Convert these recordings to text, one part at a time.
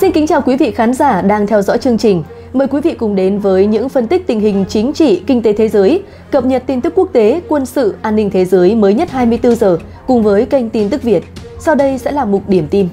Xin kính chào quý vị khán giả đang theo dõi chương trình. Mời quý vị cùng đến với những phân tích tình hình chính trị, kinh tế thế giới, cập nhật tin tức quốc tế, quân sự, an ninh thế giới mới nhất 24 giờ cùng với kênh tin tức Việt. Sau đây sẽ là mục điểm tin.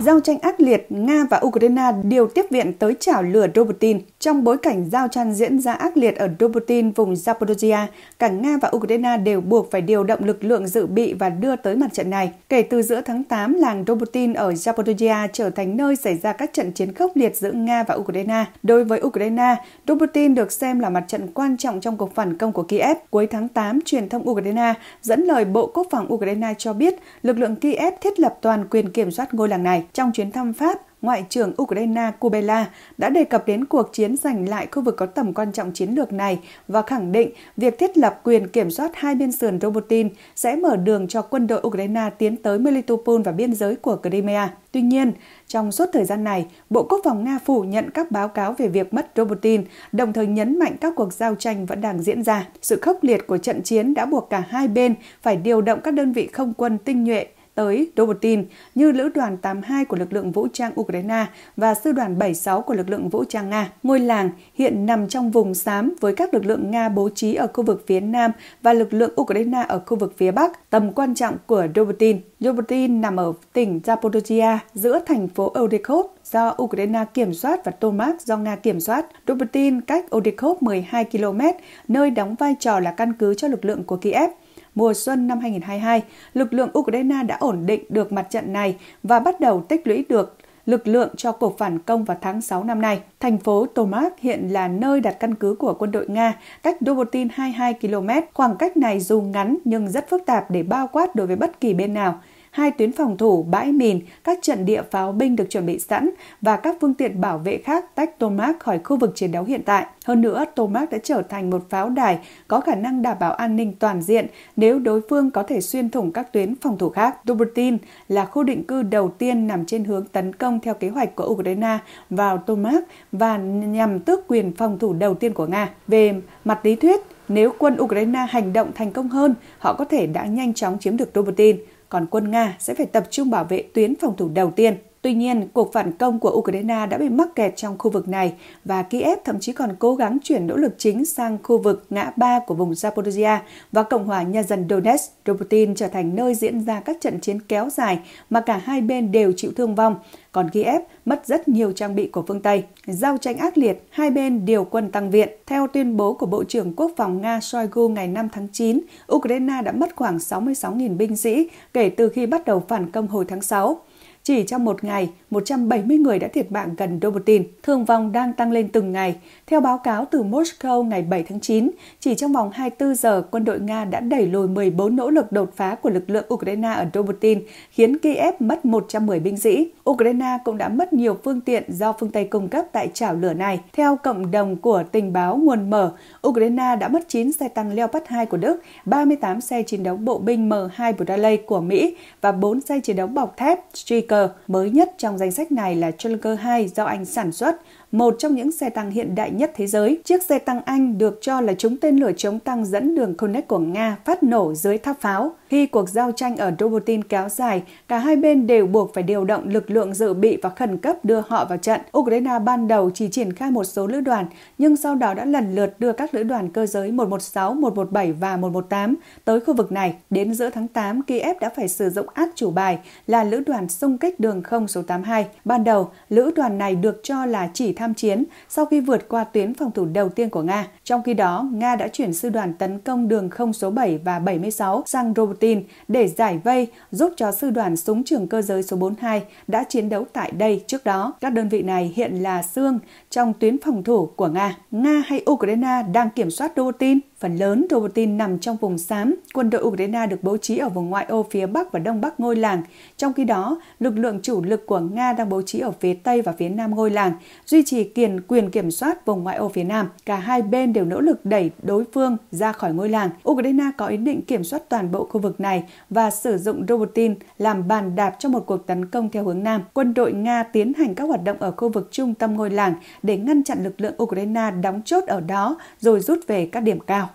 Giao tranh ác liệt Nga và Ukraine điều tiếp viện tới chảo lửa Robotin. Trong bối cảnh giao tranh diễn ra ác liệt ở Robotin, vùng Zaporozhia, cả Nga và Ukraine đều buộc phải điều động lực lượng dự bị và đưa tới mặt trận này. Kể từ giữa tháng 8, làng Robotin ở Zaporozhia trở thành nơi xảy ra các trận chiến khốc liệt giữa Nga và Ukraine. Đối với Ukraine, Robotin được xem là mặt trận quan trọng trong cuộc phản công của Kiev. Cuối tháng 8, truyền thông Ukraine dẫn lời Bộ Quốc phòng Ukraine cho biết lực lượng Kiev thiết lập toàn quyền kiểm soát ngôi làng này trong chuyến thăm Pháp, Ngoại trưởng Ukraine Kubela đã đề cập đến cuộc chiến giành lại khu vực có tầm quan trọng chiến lược này và khẳng định việc thiết lập quyền kiểm soát hai biên sườn Robotin sẽ mở đường cho quân đội Ukraine tiến tới Melitopol và biên giới của Crimea. Tuy nhiên, trong suốt thời gian này, Bộ Quốc phòng Nga phủ nhận các báo cáo về việc mất Robotin, đồng thời nhấn mạnh các cuộc giao tranh vẫn đang diễn ra. Sự khốc liệt của trận chiến đã buộc cả hai bên phải điều động các đơn vị không quân tinh nhuệ, tới Dobotin như Lữ đoàn 82 của lực lượng vũ trang Ukraine và Sư đoàn 76 của lực lượng vũ trang Nga. Ngôi làng hiện nằm trong vùng xám với các lực lượng Nga bố trí ở khu vực phía Nam và lực lượng Ukraine ở khu vực phía Bắc, tầm quan trọng của Dobotin. Dobotin nằm ở tỉnh Zaporozhia giữa thành phố Odekhov do Ukraine kiểm soát và Tomak do Nga kiểm soát. Dobotin cách Odekhov 12 km, nơi đóng vai trò là căn cứ cho lực lượng của Kiev mùa xuân năm 2022, lực lượng Ukraine đã ổn định được mặt trận này và bắt đầu tích lũy được lực lượng cho cuộc phản công vào tháng 6 năm nay. Thành phố Tomak hiện là nơi đặt căn cứ của quân đội Nga, cách Dobotin 22 km. Khoảng cách này dù ngắn nhưng rất phức tạp để bao quát đối với bất kỳ bên nào hai tuyến phòng thủ, bãi mìn, các trận địa pháo binh được chuẩn bị sẵn và các phương tiện bảo vệ khác tách tomac khỏi khu vực chiến đấu hiện tại. Hơn nữa, tomac đã trở thành một pháo đài có khả năng đảm bảo an ninh toàn diện nếu đối phương có thể xuyên thủng các tuyến phòng thủ khác. Dubrutin là khu định cư đầu tiên nằm trên hướng tấn công theo kế hoạch của Ukraine vào tomac và nhằm tước quyền phòng thủ đầu tiên của Nga. Về mặt lý thuyết, nếu quân Ukraine hành động thành công hơn, họ có thể đã nhanh chóng chiếm được Robotin còn quân Nga sẽ phải tập trung bảo vệ tuyến phòng thủ đầu tiên Tuy nhiên, cuộc phản công của Ukraine đã bị mắc kẹt trong khu vực này và Kiev thậm chí còn cố gắng chuyển nỗ lực chính sang khu vực ngã ba của vùng Zaporizhia và Cộng hòa Nhân dân Donetsk, Robotin trở thành nơi diễn ra các trận chiến kéo dài mà cả hai bên đều chịu thương vong. Còn Kiev mất rất nhiều trang bị của phương Tây. Giao tranh ác liệt, hai bên điều quân tăng viện. Theo tuyên bố của Bộ trưởng Quốc phòng Nga Shoigu ngày 5 tháng 9, Ukraine đã mất khoảng 66.000 binh sĩ kể từ khi bắt đầu phản công hồi tháng 6. Chỉ trong một ngày, 170 người đã thiệt mạng gần Dobotin. Thương vong đang tăng lên từng ngày. Theo báo cáo từ Moscow ngày 7 tháng 9, chỉ trong vòng 24 giờ, quân đội Nga đã đẩy lùi 14 nỗ lực đột phá của lực lượng Ukraine ở Dobotin, khiến Kiev mất 110 binh sĩ. Ukraine cũng đã mất nhiều phương tiện do phương Tây cung cấp tại chảo lửa này. Theo cộng đồng của tình báo nguồn mở, Ukraine đã mất 9 xe tăng Leopard 2 của Đức, 38 xe chiến đấu bộ binh M2 Bradley của Mỹ và 4 xe chiến đấu bọc thép Striker mới nhất trong danh sách này là Challenger 2 do Anh sản xuất, một trong những xe tăng hiện đại nhất thế giới. Chiếc xe tăng Anh được cho là chống tên lửa chống tăng dẫn đường Connect của Nga phát nổ dưới tháp pháo. Khi cuộc giao tranh ở Robotin kéo dài, cả hai bên đều buộc phải điều động lực lượng dự bị và khẩn cấp đưa họ vào trận. Ukraine ban đầu chỉ triển khai một số lữ đoàn, nhưng sau đó đã lần lượt đưa các lữ đoàn cơ giới 116, 117 và 118 tới khu vực này. Đến giữa tháng 8, Kiev đã phải sử dụng át chủ bài là lữ đoàn xung kích đường không số 82. Ban đầu, lữ đoàn này được cho là chỉ tham chiến sau khi vượt qua tuyến phòng thủ đầu tiên của Nga. Trong khi đó, Nga đã chuyển sư đoàn tấn công đường không số 7 và 76 sang Robotin Putin để giải vây giúp cho sư đoàn súng trường cơ giới số 42 đã chiến đấu tại đây trước đó. Các đơn vị này hiện là xương trong tuyến phòng thủ của Nga. Nga hay Ukraine đang kiểm soát Putin? Phần lớn Robotin nằm trong vùng xám, quân đội Ukraine được bố trí ở vùng ngoại ô phía Bắc và Đông Bắc ngôi làng. Trong khi đó, lực lượng chủ lực của Nga đang bố trí ở phía Tây và phía Nam ngôi làng, duy trì kiền quyền kiểm soát vùng ngoại ô phía Nam. Cả hai bên đều nỗ lực đẩy đối phương ra khỏi ngôi làng. Ukraine có ý định kiểm soát toàn bộ khu vực này và sử dụng Robotin làm bàn đạp cho một cuộc tấn công theo hướng Nam. Quân đội Nga tiến hành các hoạt động ở khu vực trung tâm ngôi làng để ngăn chặn lực lượng Ukraine đóng chốt ở đó rồi rút về các điểm cao.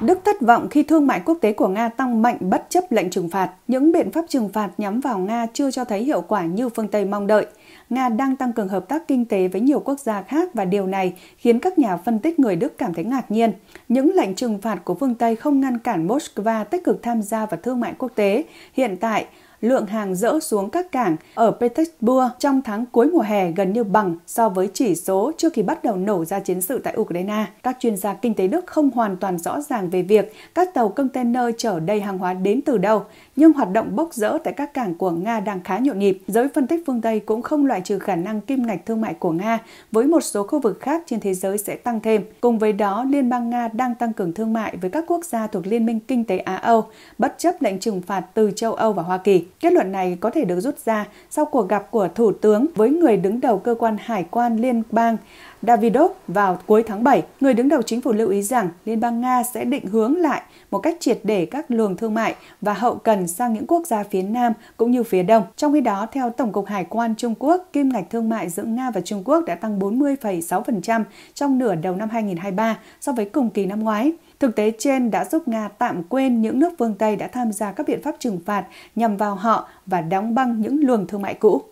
Đức thất vọng khi thương mại quốc tế của Nga tăng mạnh bất chấp lệnh trừng phạt. Những biện pháp trừng phạt nhắm vào Nga chưa cho thấy hiệu quả như phương Tây mong đợi. Nga đang tăng cường hợp tác kinh tế với nhiều quốc gia khác và điều này khiến các nhà phân tích người Đức cảm thấy ngạc nhiên. Những lệnh trừng phạt của phương Tây không ngăn cản Moscow tích cực tham gia vào thương mại quốc tế. Hiện tại, lượng hàng dỡ xuống các cảng ở Petersburg trong tháng cuối mùa hè gần như bằng so với chỉ số trước khi bắt đầu nổ ra chiến sự tại Ukraine. Các chuyên gia kinh tế Đức không hoàn toàn rõ ràng về việc các tàu container chở đầy hàng hóa đến từ đâu, nhưng hoạt động bốc dỡ tại các cảng của Nga đang khá nhộn nhịp. Giới phân tích phương Tây cũng không loại trừ khả năng kim ngạch thương mại của Nga với một số khu vực khác trên thế giới sẽ tăng thêm. Cùng với đó, Liên bang Nga đang tăng cường thương mại với các quốc gia thuộc Liên minh Kinh tế Á-Âu, bất chấp lệnh trừng phạt từ châu Âu và Hoa Kỳ. Kết luận này có thể được rút ra sau cuộc gặp của Thủ tướng với người đứng đầu cơ quan hải quan liên bang Davidov vào cuối tháng 7. Người đứng đầu chính phủ lưu ý rằng Liên bang Nga sẽ định hướng lại một cách triệt để các luồng thương mại và hậu cần sang những quốc gia phía Nam cũng như phía Đông. Trong khi đó, theo Tổng cục Hải quan Trung Quốc, kim ngạch thương mại giữa Nga và Trung Quốc đã tăng 40,6% trong nửa đầu năm 2023 so với cùng kỳ năm ngoái. Thực tế trên đã giúp Nga tạm quên những nước phương Tây đã tham gia các biện pháp trừng phạt nhằm vào họ và đóng băng những luồng thương mại cũ.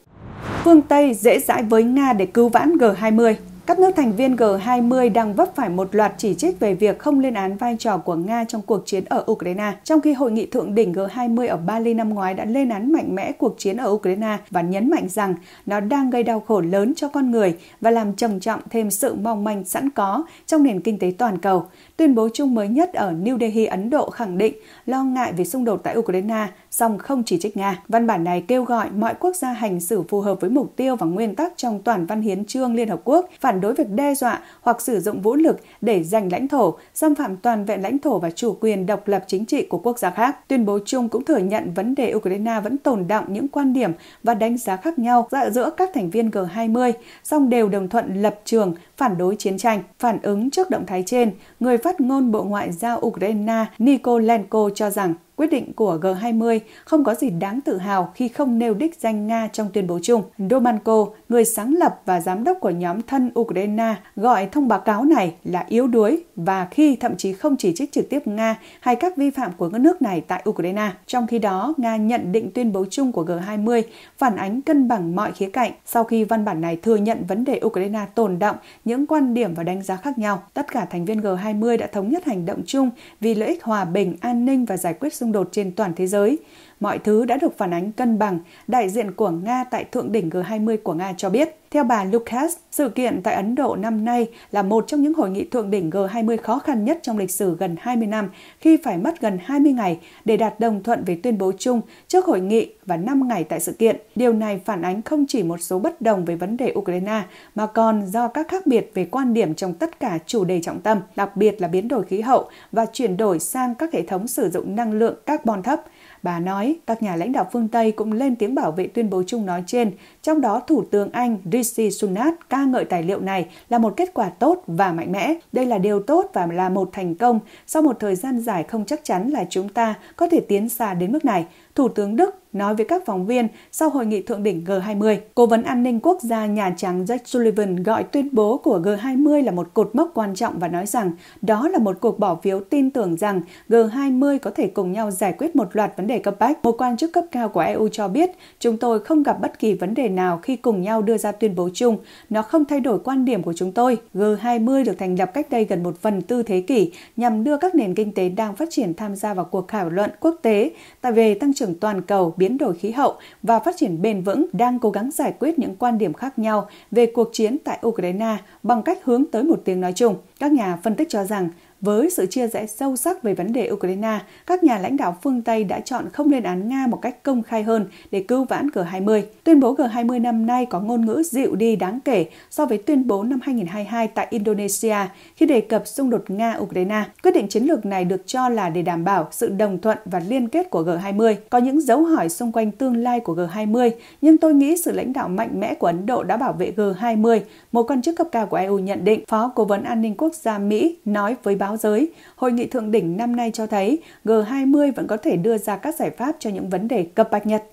Phương Tây dễ dãi với Nga để cứu vãn G20 các nước thành viên G20 đang vấp phải một loạt chỉ trích về việc không lên án vai trò của Nga trong cuộc chiến ở Ukraine, trong khi hội nghị thượng đỉnh G20 ở Bali năm ngoái đã lên án mạnh mẽ cuộc chiến ở Ukraine và nhấn mạnh rằng nó đang gây đau khổ lớn cho con người và làm trầm trọng thêm sự mong manh sẵn có trong nền kinh tế toàn cầu, Tuyên bố chung mới nhất ở New Delhi, Ấn Độ khẳng định lo ngại về xung đột tại Ukraine, song không chỉ trích Nga. Văn bản này kêu gọi mọi quốc gia hành xử phù hợp với mục tiêu và nguyên tắc trong toàn văn hiến trương Liên Hợp Quốc, phản đối việc đe dọa hoặc sử dụng vũ lực để giành lãnh thổ, xâm phạm toàn vẹn lãnh thổ và chủ quyền độc lập chính trị của quốc gia khác. Tuyên bố chung cũng thừa nhận vấn đề Ukraine vẫn tồn đọng những quan điểm và đánh giá khác nhau giữa các thành viên G20, song đều đồng thuận lập trường phản đối chiến tranh. Phản ứng trước động thái trên, người phát phát ngôn Bộ Ngoại giao Ukraine Nikolenko cho rằng quyết định của G20 không có gì đáng tự hào khi không nêu đích danh Nga trong tuyên bố chung. Domanko, người sáng lập và giám đốc của nhóm thân Ukraine, gọi thông báo cáo này là yếu đuối và khi thậm chí không chỉ trích trực tiếp Nga hay các vi phạm của nước này tại Ukraine. Trong khi đó, Nga nhận định tuyên bố chung của G20 phản ánh cân bằng mọi khía cạnh sau khi văn bản này thừa nhận vấn đề Ukraine tồn động những quan điểm và đánh giá khác nhau. Tất cả thành viên G20 đã thống nhất hành động chung vì lợi ích hòa bình, an ninh và giải quyết xung xung đột trên toàn thế giới mọi thứ đã được phản ánh cân bằng, đại diện của Nga tại Thượng đỉnh G20 của Nga cho biết. Theo bà Lucas, sự kiện tại Ấn Độ năm nay là một trong những hội nghị thượng đỉnh G20 khó khăn nhất trong lịch sử gần 20 năm khi phải mất gần 20 ngày để đạt đồng thuận về tuyên bố chung trước hội nghị và 5 ngày tại sự kiện. Điều này phản ánh không chỉ một số bất đồng về vấn đề Ukraine mà còn do các khác biệt về quan điểm trong tất cả chủ đề trọng tâm, đặc biệt là biến đổi khí hậu và chuyển đổi sang các hệ thống sử dụng năng lượng carbon thấp. Bà nói các nhà lãnh đạo phương Tây cũng lên tiếng bảo vệ tuyên bố chung nói trên, trong đó Thủ tướng Anh Rishi Sunak ca ngợi tài liệu này là một kết quả tốt và mạnh mẽ. Đây là điều tốt và là một thành công. Sau một thời gian dài không chắc chắn là chúng ta có thể tiến xa đến mức này. Thủ tướng Đức nói với các phóng viên sau hội nghị thượng đỉnh G20. Cố vấn an ninh quốc gia Nhà Trắng Jack Sullivan gọi tuyên bố của G20 là một cột mốc quan trọng và nói rằng đó là một cuộc bỏ phiếu tin tưởng rằng G20 có thể cùng nhau giải quyết một loạt vấn đề cấp bách. Một quan chức cấp cao của EU cho biết, chúng tôi không gặp bất kỳ vấn đề nào khi cùng nhau đưa ra tuyên bố chung. Nó không thay đổi quan điểm của chúng tôi. G20 được thành lập cách đây gần một phần tư thế kỷ nhằm đưa các nền kinh tế đang phát triển tham gia vào cuộc thảo luận quốc tế Tại về tăng trưởng trường toàn cầu biến đổi khí hậu và phát triển bền vững đang cố gắng giải quyết những quan điểm khác nhau về cuộc chiến tại Ukraine bằng cách hướng tới một tiếng nói chung. Các nhà phân tích cho rằng với sự chia rẽ sâu sắc về vấn đề Ukraine, các nhà lãnh đạo phương Tây đã chọn không lên án Nga một cách công khai hơn để cứu vãn G20. Tuyên bố G20 năm nay có ngôn ngữ dịu đi đáng kể so với tuyên bố năm 2022 tại Indonesia khi đề cập xung đột Nga-Ukraine. Quyết định chiến lược này được cho là để đảm bảo sự đồng thuận và liên kết của G20. Có những dấu hỏi xung quanh tương lai của G20, nhưng tôi nghĩ sự lãnh đạo mạnh mẽ của Ấn Độ đã bảo vệ G20, một quan chức cấp cao của EU nhận định. Phó Cố vấn An ninh Quốc gia Mỹ nói với báo giáo giới, hội nghị thượng đỉnh năm nay cho thấy G20 vẫn có thể đưa ra các giải pháp cho những vấn đề cấp bách nhất.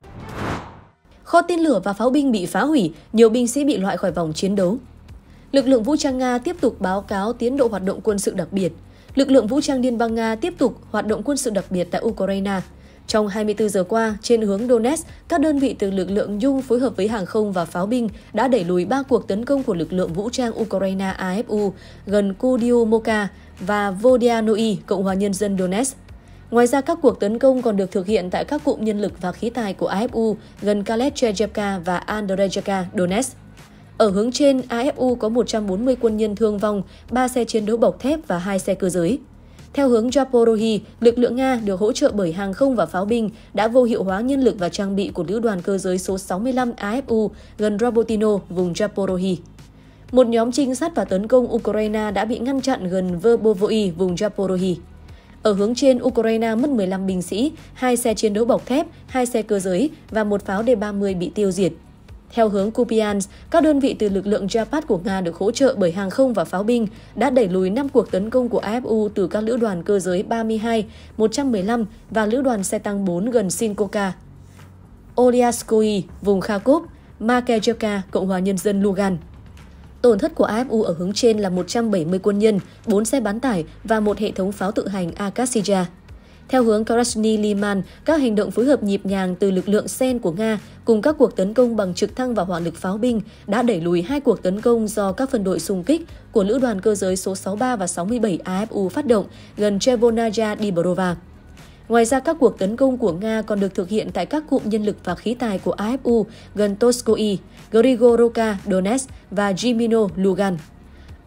Kho tên lửa và pháo binh bị phá hủy, nhiều binh sĩ bị loại khỏi vòng chiến đấu. Lực lượng vũ trang Nga tiếp tục báo cáo tiến độ hoạt động quân sự đặc biệt. Lực lượng vũ trang Liên bang Nga tiếp tục hoạt động quân sự đặc biệt tại Ukraine – trong 24 giờ qua, trên hướng Donetsk, các đơn vị từ lực lượng Nhung phối hợp với hàng không và pháo binh đã đẩy lùi ba cuộc tấn công của lực lượng vũ trang Ukraine AFU gần Kudiumoka và Vodianoi, Cộng hòa Nhân dân Donetsk. Ngoài ra, các cuộc tấn công còn được thực hiện tại các cụm nhân lực và khí tài của AFU gần Kalechchevka và Andrejevka, Donetsk. Ở hướng trên, AFU có 140 quân nhân thương vong, 3 xe chiến đấu bọc thép và 2 xe cơ giới. Theo hướng Japorohi, lực lượng Nga được hỗ trợ bởi hàng không và pháo binh đã vô hiệu hóa nhân lực và trang bị của lữ đoàn cơ giới số 65 AFU gần Robotino, vùng Japorohi. Một nhóm trinh sát và tấn công Ukraine đã bị ngăn chặn gần Verbovoi, vùng Japorohi. Ở hướng trên, Ukraine mất 15 binh sĩ, hai xe chiến đấu bọc thép, hai xe cơ giới và một pháo D-30 bị tiêu diệt. Theo hướng Kupians, các đơn vị từ lực lượng Japat của Nga được hỗ trợ bởi hàng không và pháo binh đã đẩy lùi 5 cuộc tấn công của AFU từ các lữ đoàn cơ giới 32, 115 và lữ đoàn xe tăng 4 gần Sinkoka. Olyasskoye, vùng Kharkov, Makejevka, Cộng hòa Nhân dân Lugan. Tổn thất của AFU ở hướng trên là 170 quân nhân, 4 xe bán tải và một hệ thống pháo tự hành Akasija. Theo hướng Krasny-Liman, các hành động phối hợp nhịp nhàng từ lực lượng sen của Nga cùng các cuộc tấn công bằng trực thăng và hỏa lực pháo binh đã đẩy lùi hai cuộc tấn công do các phân đội xung kích của Lữ đoàn cơ giới số 63 và 67 AFU phát động gần Chevonaja Dibrova. Ngoài ra, các cuộc tấn công của Nga còn được thực hiện tại các cụm nhân lực và khí tài của AFU gần Toskoi, Grigoroka, Donetsk và Jimino, Lugan.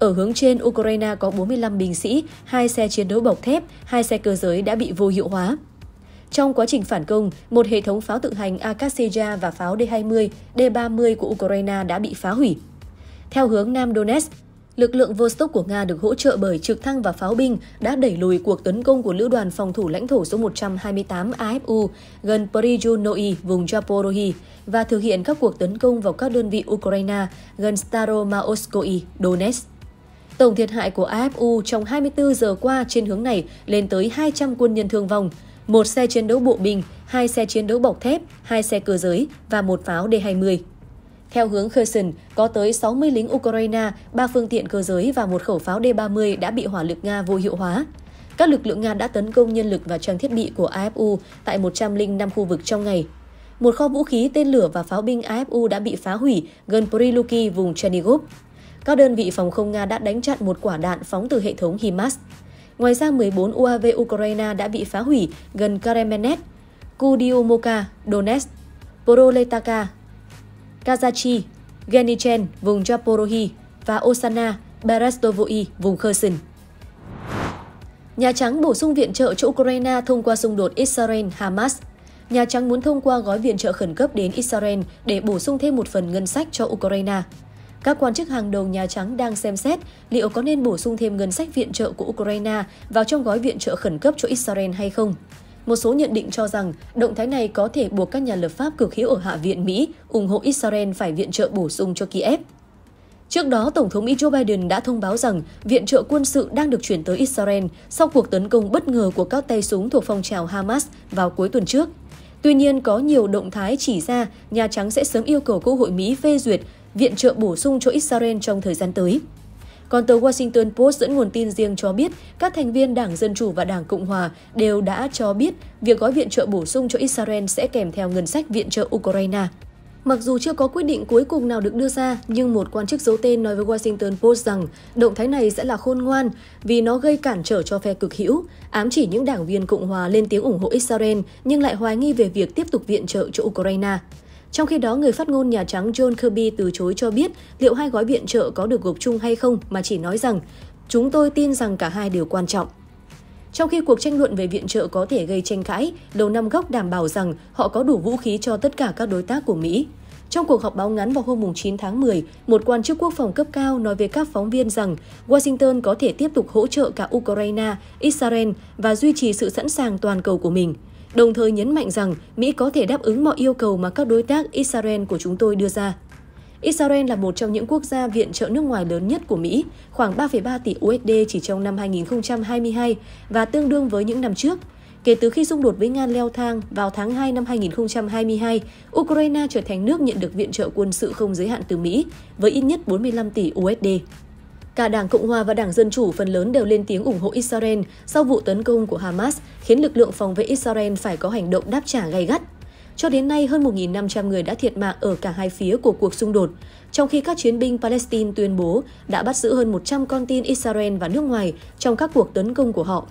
Ở hướng trên, Ukraine có 45 binh sĩ, hai xe chiến đấu bọc thép, hai xe cơ giới đã bị vô hiệu hóa. Trong quá trình phản công, một hệ thống pháo tự hành Akasija và pháo D-20, D-30 của Ukraine đã bị phá hủy. Theo hướng Nam Donetsk, lực lượng Vostok của Nga được hỗ trợ bởi trực thăng và pháo binh đã đẩy lùi cuộc tấn công của Lữ đoàn phòng thủ lãnh thổ số 128 AFU gần Prizhnoi, vùng Zaporohi, và thực hiện các cuộc tấn công vào các đơn vị Ukraine gần Staromaoskoye, Donetsk. Tổng thiệt hại của AFU trong 24 giờ qua trên hướng này lên tới 200 quân nhân thương vong, một xe chiến đấu bộ binh, hai xe chiến đấu bọc thép, hai xe cơ giới và một pháo D-20. Theo hướng Kherson, có tới 60 lính Ukraine, ba phương tiện cơ giới và một khẩu pháo D-30 đã bị hỏa lực Nga vô hiệu hóa. Các lực lượng Nga đã tấn công nhân lực và trang thiết bị của AFU tại 105 khu vực trong ngày. Một kho vũ khí tên lửa và pháo binh AFU đã bị phá hủy gần Priluki, vùng Chernigov các đơn vị phòng không Nga đã đánh chặn một quả đạn phóng từ hệ thống HIMARS. Ngoài ra, 14 UAV Ukraine đã bị phá hủy gần Karemenet, Kudiomoka, Donetsk, Poroletaka, Kazachi, Genichen, vùng Japorohi và Osana, Berestovoi, vùng Kherson. Nhà Trắng bổ sung viện trợ cho Ukraine thông qua xung đột Israel-Hamas. Nhà Trắng muốn thông qua gói viện trợ khẩn cấp đến Israel để bổ sung thêm một phần ngân sách cho Ukraine. Các quan chức hàng đầu Nhà Trắng đang xem xét liệu có nên bổ sung thêm ngân sách viện trợ của Ukraine vào trong gói viện trợ khẩn cấp cho Israel hay không. Một số nhận định cho rằng động thái này có thể buộc các nhà lập pháp cực hữu ở Hạ viện Mỹ ủng hộ Israel phải viện trợ bổ sung cho Kiev. Trước đó, Tổng thống Mỹ Joe Biden đã thông báo rằng viện trợ quân sự đang được chuyển tới Israel sau cuộc tấn công bất ngờ của các tay súng thuộc phong trào Hamas vào cuối tuần trước. Tuy nhiên, có nhiều động thái chỉ ra Nhà Trắng sẽ sớm yêu cầu Quốc hội Mỹ phê duyệt viện trợ bổ sung cho Israel trong thời gian tới. Còn tờ Washington Post dẫn nguồn tin riêng cho biết các thành viên Đảng Dân Chủ và Đảng Cộng Hòa đều đã cho biết việc gói viện trợ bổ sung cho Israel sẽ kèm theo ngân sách viện trợ Ukraine. Mặc dù chưa có quyết định cuối cùng nào được đưa ra, nhưng một quan chức giấu tên nói với Washington Post rằng động thái này sẽ là khôn ngoan vì nó gây cản trở cho phe cực hữu, ám chỉ những đảng viên Cộng hòa lên tiếng ủng hộ Israel nhưng lại hoài nghi về việc tiếp tục viện trợ cho Ukraine. Trong khi đó, người phát ngôn Nhà Trắng John Kirby từ chối cho biết liệu hai gói viện trợ có được gộp chung hay không mà chỉ nói rằng chúng tôi tin rằng cả hai đều quan trọng. Trong khi cuộc tranh luận về viện trợ có thể gây tranh cãi, Đầu Năm Góc đảm bảo rằng họ có đủ vũ khí cho tất cả các đối tác của Mỹ. Trong cuộc họp báo ngắn vào hôm 9 tháng 10, một quan chức quốc phòng cấp cao nói với các phóng viên rằng Washington có thể tiếp tục hỗ trợ cả Ukraine, Israel và duy trì sự sẵn sàng toàn cầu của mình đồng thời nhấn mạnh rằng Mỹ có thể đáp ứng mọi yêu cầu mà các đối tác Israel của chúng tôi đưa ra. Israel là một trong những quốc gia viện trợ nước ngoài lớn nhất của Mỹ, khoảng 3,3 tỷ USD chỉ trong năm 2022 và tương đương với những năm trước. Kể từ khi xung đột với Nga leo thang vào tháng 2 năm 2022, Ukraine trở thành nước nhận được viện trợ quân sự không giới hạn từ Mỹ với ít nhất 45 tỷ USD. Cả Đảng Cộng hòa và Đảng Dân chủ phần lớn đều lên tiếng ủng hộ Israel sau vụ tấn công của Hamas, khiến lực lượng phòng vệ Israel phải có hành động đáp trả gay gắt. Cho đến nay, hơn 1.500 người đã thiệt mạng ở cả hai phía của cuộc xung đột, trong khi các chiến binh Palestine tuyên bố đã bắt giữ hơn 100 con tin Israel và nước ngoài trong các cuộc tấn công của họ.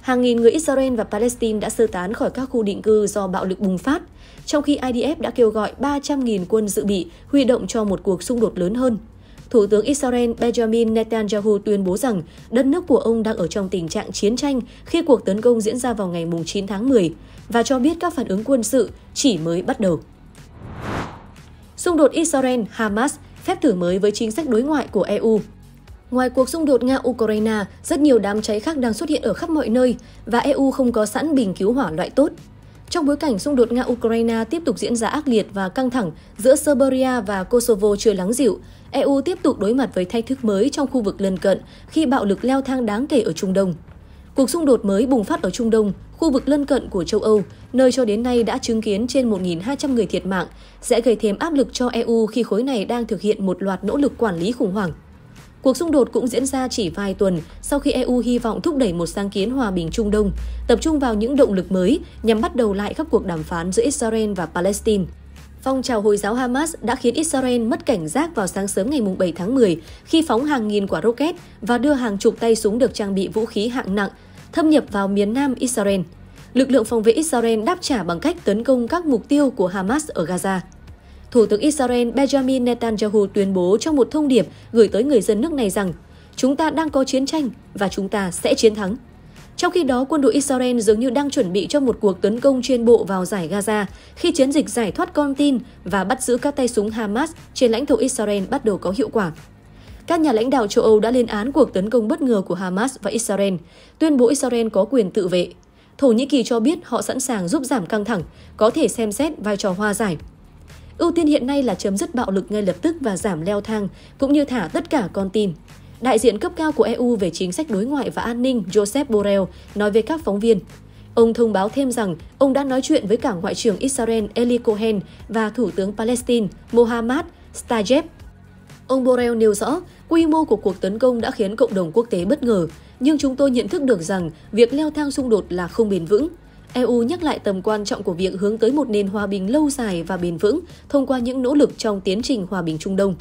Hàng nghìn người Israel và Palestine đã sơ tán khỏi các khu định cư do bạo lực bùng phát, trong khi IDF đã kêu gọi 300.000 quân dự bị huy động cho một cuộc xung đột lớn hơn. Thủ tướng Israel Benjamin Netanyahu tuyên bố rằng đất nước của ông đang ở trong tình trạng chiến tranh khi cuộc tấn công diễn ra vào ngày 9 tháng 10 và cho biết các phản ứng quân sự chỉ mới bắt đầu. Xung đột Israel-Hamas phép thử mới với chính sách đối ngoại của EU Ngoài cuộc xung đột Nga-Ukraine, rất nhiều đám cháy khác đang xuất hiện ở khắp mọi nơi và EU không có sẵn bình cứu hỏa loại tốt. Trong bối cảnh xung đột Nga-Ukraine tiếp tục diễn ra ác liệt và căng thẳng giữa Serbia và Kosovo chưa lắng dịu, EU tiếp tục đối mặt với thách thức mới trong khu vực lân cận khi bạo lực leo thang đáng kể ở Trung Đông. Cuộc xung đột mới bùng phát ở Trung Đông, khu vực lân cận của châu Âu, nơi cho đến nay đã chứng kiến trên 1.200 người thiệt mạng, sẽ gây thêm áp lực cho EU khi khối này đang thực hiện một loạt nỗ lực quản lý khủng hoảng Cuộc xung đột cũng diễn ra chỉ vài tuần sau khi EU hy vọng thúc đẩy một sáng kiến hòa bình Trung Đông, tập trung vào những động lực mới nhằm bắt đầu lại các cuộc đàm phán giữa Israel và Palestine. Phong trào Hồi giáo Hamas đã khiến Israel mất cảnh giác vào sáng sớm ngày 7 tháng 10 khi phóng hàng nghìn quả rocket và đưa hàng chục tay súng được trang bị vũ khí hạng nặng thâm nhập vào miền nam Israel. Lực lượng phòng vệ Israel đáp trả bằng cách tấn công các mục tiêu của Hamas ở Gaza. Thủ tướng Israel Benjamin Netanyahu tuyên bố trong một thông điệp gửi tới người dân nước này rằng chúng ta đang có chiến tranh và chúng ta sẽ chiến thắng. Trong khi đó, quân đội Israel dường như đang chuẩn bị cho một cuộc tấn công chuyên bộ vào giải Gaza khi chiến dịch giải thoát con tin và bắt giữ các tay súng Hamas trên lãnh thổ Israel bắt đầu có hiệu quả. Các nhà lãnh đạo châu Âu đã lên án cuộc tấn công bất ngờ của Hamas và Israel, tuyên bố Israel có quyền tự vệ. Thổ Nhĩ Kỳ cho biết họ sẵn sàng giúp giảm căng thẳng, có thể xem xét vai trò hòa giải Ưu tiên hiện nay là chấm dứt bạo lực ngay lập tức và giảm leo thang, cũng như thả tất cả con tin. Đại diện cấp cao của EU về chính sách đối ngoại và an ninh Joseph Borrell nói với các phóng viên. Ông thông báo thêm rằng ông đã nói chuyện với cả Ngoại trưởng Israel Eli Cohen và Thủ tướng Palestine Mohammad Stajeb. Ông Borrell nêu rõ, quy mô của cuộc tấn công đã khiến cộng đồng quốc tế bất ngờ, nhưng chúng tôi nhận thức được rằng việc leo thang xung đột là không bền vững. EU nhắc lại tầm quan trọng của việc hướng tới một nền hòa bình lâu dài và bền vững thông qua những nỗ lực trong tiến trình hòa bình Trung Đông.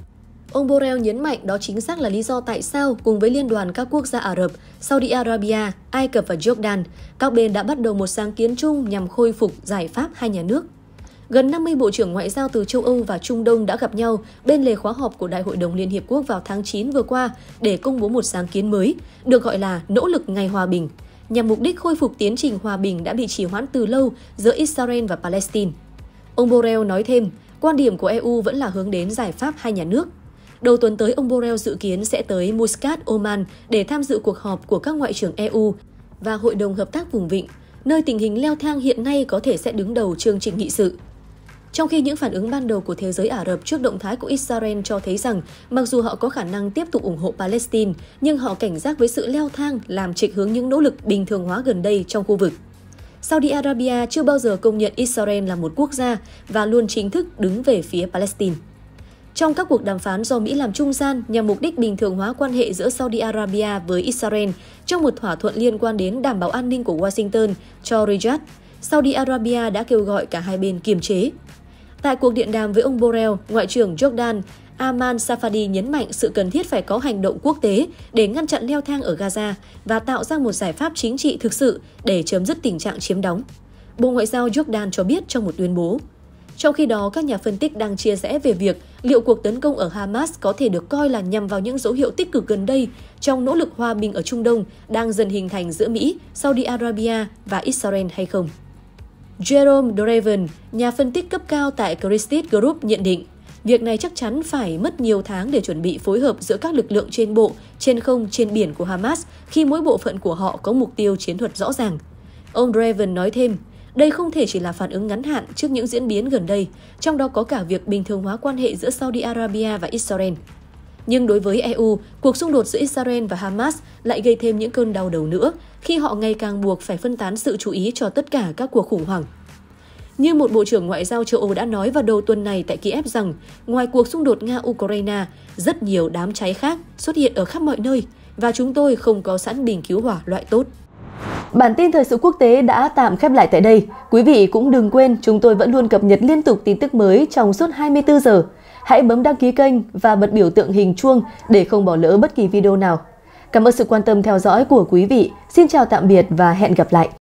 Ông Borrell nhấn mạnh đó chính xác là lý do tại sao cùng với Liên đoàn các quốc gia Ả Rập, Saudi Arabia, Ai Cập và Jordan, các bên đã bắt đầu một sáng kiến chung nhằm khôi phục giải pháp hai nhà nước. Gần 50 bộ trưởng ngoại giao từ châu Âu và Trung Đông đã gặp nhau bên lề khóa họp của Đại hội đồng Liên Hiệp Quốc vào tháng 9 vừa qua để công bố một sáng kiến mới, được gọi là nỗ lực ngày hòa bình – nhằm mục đích khôi phục tiến trình hòa bình đã bị trì hoãn từ lâu giữa Israel và Palestine. Ông Borrell nói thêm, quan điểm của EU vẫn là hướng đến giải pháp hai nhà nước. Đầu tuần tới, ông Borrell dự kiến sẽ tới Muscat, Oman để tham dự cuộc họp của các ngoại trưởng EU và Hội đồng Hợp tác Vùng Vịnh, nơi tình hình leo thang hiện nay có thể sẽ đứng đầu chương trình nghị sự. Trong khi những phản ứng ban đầu của thế giới Ả Rập trước động thái của Israel cho thấy rằng mặc dù họ có khả năng tiếp tục ủng hộ Palestine, nhưng họ cảnh giác với sự leo thang làm trịch hướng những nỗ lực bình thường hóa gần đây trong khu vực. Saudi Arabia chưa bao giờ công nhận Israel là một quốc gia và luôn chính thức đứng về phía Palestine. Trong các cuộc đàm phán do Mỹ làm trung gian nhằm mục đích bình thường hóa quan hệ giữa Saudi Arabia với Israel trong một thỏa thuận liên quan đến đảm bảo an ninh của Washington cho Riyadh, Saudi Arabia đã kêu gọi cả hai bên kiềm chế. Tại cuộc điện đàm với ông Borrell, Ngoại trưởng Jordan Aman Safadi nhấn mạnh sự cần thiết phải có hành động quốc tế để ngăn chặn leo thang ở Gaza và tạo ra một giải pháp chính trị thực sự để chấm dứt tình trạng chiếm đóng. Bộ Ngoại giao Jordan cho biết trong một tuyên bố. Trong khi đó, các nhà phân tích đang chia rẽ về việc liệu cuộc tấn công ở Hamas có thể được coi là nhằm vào những dấu hiệu tích cực gần đây trong nỗ lực hòa bình ở Trung Đông đang dần hình thành giữa Mỹ, Saudi Arabia và Israel hay không. Jerome Draven, nhà phân tích cấp cao tại Christie Group nhận định, việc này chắc chắn phải mất nhiều tháng để chuẩn bị phối hợp giữa các lực lượng trên bộ, trên không, trên biển của Hamas khi mỗi bộ phận của họ có mục tiêu chiến thuật rõ ràng. Ông Draven nói thêm, đây không thể chỉ là phản ứng ngắn hạn trước những diễn biến gần đây, trong đó có cả việc bình thường hóa quan hệ giữa Saudi Arabia và Israel. Nhưng đối với EU, cuộc xung đột giữa Israel và Hamas lại gây thêm những cơn đau đầu nữa khi họ ngày càng buộc phải phân tán sự chú ý cho tất cả các cuộc khủng hoảng. Như một Bộ trưởng Ngoại giao châu Âu đã nói vào đầu tuần này tại Kiev rằng, ngoài cuộc xung đột Nga-Ukraine, rất nhiều đám cháy khác xuất hiện ở khắp mọi nơi và chúng tôi không có sẵn bình cứu hỏa loại tốt. Bản tin thời sự quốc tế đã tạm khép lại tại đây. Quý vị cũng đừng quên chúng tôi vẫn luôn cập nhật liên tục tin tức mới trong suốt 24 giờ hãy bấm đăng ký kênh và bật biểu tượng hình chuông để không bỏ lỡ bất kỳ video nào. Cảm ơn sự quan tâm theo dõi của quý vị. Xin chào tạm biệt và hẹn gặp lại.